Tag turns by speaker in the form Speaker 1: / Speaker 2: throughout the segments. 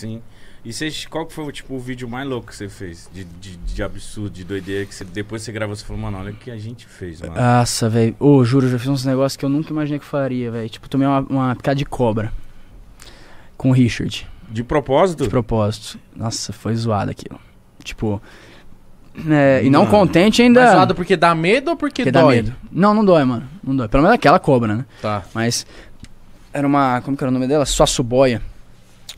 Speaker 1: sim E vocês, qual que foi tipo, o vídeo mais louco que você fez? De, de, de absurdo, de doideira, que você, depois você gravou, você falou, mano, olha o que a gente fez, mano. Nossa, velho.
Speaker 2: Ô, oh, juro, já fiz uns negócios que eu nunca imaginei que faria, velho. Tipo, tomei uma, uma picada de cobra com o Richard. De propósito? De propósito. Nossa, foi zoado aquilo. Tipo. É, e não mano. contente ainda. Mas zoado
Speaker 1: porque dá medo ou porque, porque dói? Dá medo.
Speaker 2: Não, não dói, mano. Não dói. Pelo menos aquela cobra, né? Tá. Mas. Era uma. Como que era o nome dela? Suaçuboia.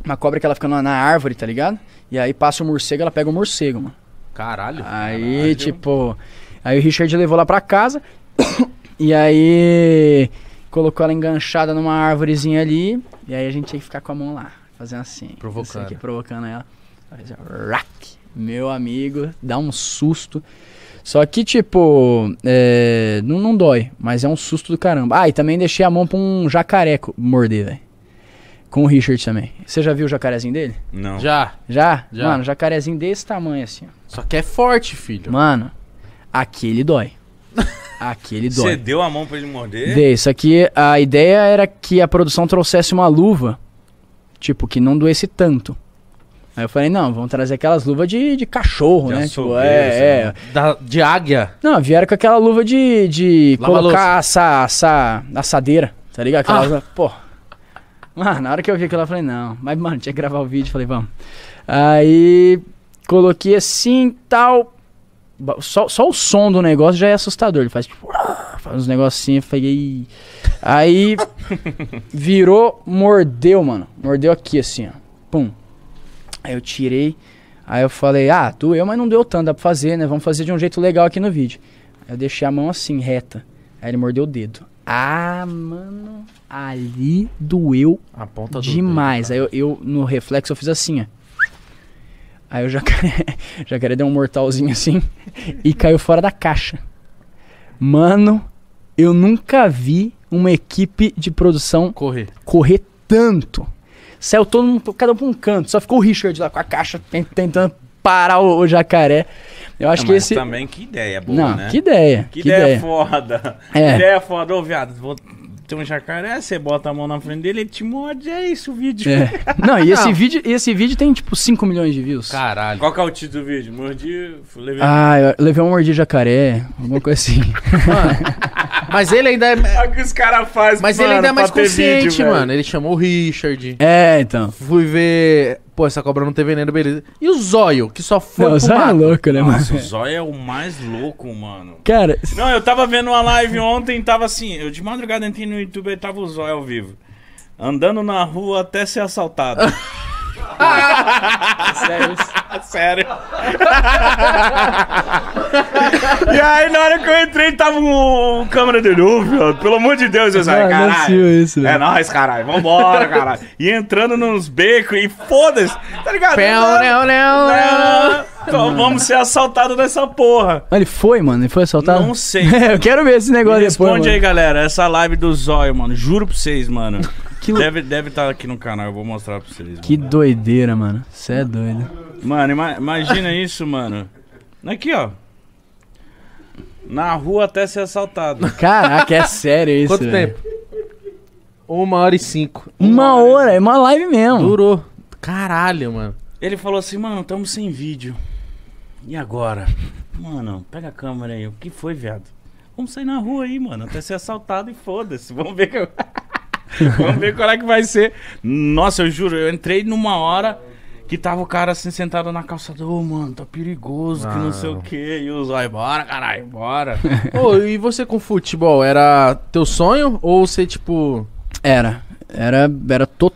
Speaker 2: Uma cobra que ela fica na, árvore, tá ligado? E aí passa o morcego, ela pega o morcego, mano. Caralho. Aí, caralho. tipo. Aí o Richard levou lá pra casa. e aí. Colocou ela enganchada numa árvorezinha ali. E aí a gente tinha que ficar com a mão lá. Fazendo assim. Provocando. Assim, provocando ela. Fazia assim, rack. Meu amigo, dá um susto. Só que, tipo, é, não, não dói, mas é um susto do caramba. Ah, e também deixei a mão pra um jacareco morder, velho. Com o Richard também. Você já viu o jacarezinho dele? Não. Já. Já? já. Mano, jacarezinho desse tamanho assim. Só que é forte, filho. Mano, aquele dói. Aquele dói. Você deu a mão pra ele morder? Dei. Isso aqui, a ideia era que a produção trouxesse uma luva, tipo, que não doesse tanto. Aí eu falei, não, vamos trazer aquelas luvas de, de cachorro, de né? Tipo, é, é. Da, de águia? Não, vieram com aquela luva de, de colocar essa assa, assadeira, tá ligado? Aquela ah. Luva, pô, Mano, na hora que eu vi aquilo eu falei, não. Mas, mano, tinha que gravar o vídeo, falei, vamos. Aí coloquei assim, tal. Só, só o som do negócio já é assustador. Ele faz tipo, faz uns negocinhos, falei. Aí virou, mordeu, mano. Mordeu aqui assim, ó. Pum. Aí eu tirei. Aí eu falei, ah, doeu, mas não deu tanto, dá pra fazer, né? Vamos fazer de um jeito legal aqui no vídeo. Aí eu deixei a mão assim, reta. Aí ele mordeu o dedo. Ah, mano, ali doeu a ponta do demais. Dedo, Aí eu, eu, no reflexo, eu fiz assim, ó. Aí o jacaré, jacaré deu um mortalzinho assim e caiu fora da caixa. Mano, eu nunca vi uma equipe de produção correr, correr tanto. Saiu todo mundo, cada um pra um canto. Só ficou o Richard lá com a caixa tentando parar o, o jacaré. Eu acho que esse. também,
Speaker 1: que ideia boa, não, né? Que ideia. Que, que ideia, ideia, foda. É. Que ideia foda. Ô, viado, vou tem um jacaré, você bota a mão na frente dele, ele te morde, é isso o vídeo. É. Não, e esse, não. Vídeo,
Speaker 2: esse vídeo tem tipo 5 milhões de views. Caralho.
Speaker 1: Qual que é o título do vídeo? Mordi. Levei ah,
Speaker 2: eu levei um mordi jacaré, alguma coisa assim. Mano,
Speaker 1: mas ele ainda é. Olha o que os caras fazem, Mas mano, ele ainda é mais consciente, vídeo, mano.
Speaker 2: Ele chamou o Richard. É, então. Fui ver Pô, essa cobra não tem veneno, beleza. E o zóio, que só foi. Não, o zóio é louco, né, mano? Nossa, o zóio é o
Speaker 1: mais louco, mano. Cara. Não, eu tava vendo uma live ontem, tava assim. Eu de madrugada entrei no YouTube e tava o zóio ao vivo. Andando na rua até ser assaltado. Sério Sério. e aí, na hora que eu entrei, tava um, um câmera de novo, Pelo amor de Deus, eu saí, caralho. É isso, é né? nóis, caralho. Vambora, caralho. E entrando nos becos e foda-se, tá ligado? Pão, né, né, não, não, então, vamos ser assaltados nessa porra.
Speaker 2: Mas ele foi, mano? Ele foi assaltado? Não sei. eu quero ver esse negócio depois. Responde aí,
Speaker 1: galera. Essa live do Zóio, mano. Juro pra vocês, mano. Que... Deve estar deve tá aqui no canal, eu vou mostrar pra vocês.
Speaker 2: Que mano. doideira, mano. Você é doido.
Speaker 1: Mano, ima imagina isso, mano. Aqui, ó. Na rua até ser assaltado. Caraca, é sério isso. Quanto velho?
Speaker 2: tempo? Uma hora e cinco. Uma, uma hora, é uma live mesmo. Durou. Caralho, mano.
Speaker 1: Ele falou assim, mano, tamo sem vídeo. E agora? Mano, pega a câmera aí. O que foi, viado? Vamos sair na rua aí, mano. Até ser assaltado e foda-se. Vamos ver que eu... Vamos ver qual é que vai ser. Nossa, eu juro, eu entrei numa hora. Que tava o cara assim sentado na calçada, ô oh, mano, tá perigoso, que ah. não sei o que. E os, ó, bora, caralho, bora.
Speaker 2: oh, e você com futebol, era teu sonho ou você, tipo. Era. Era, era total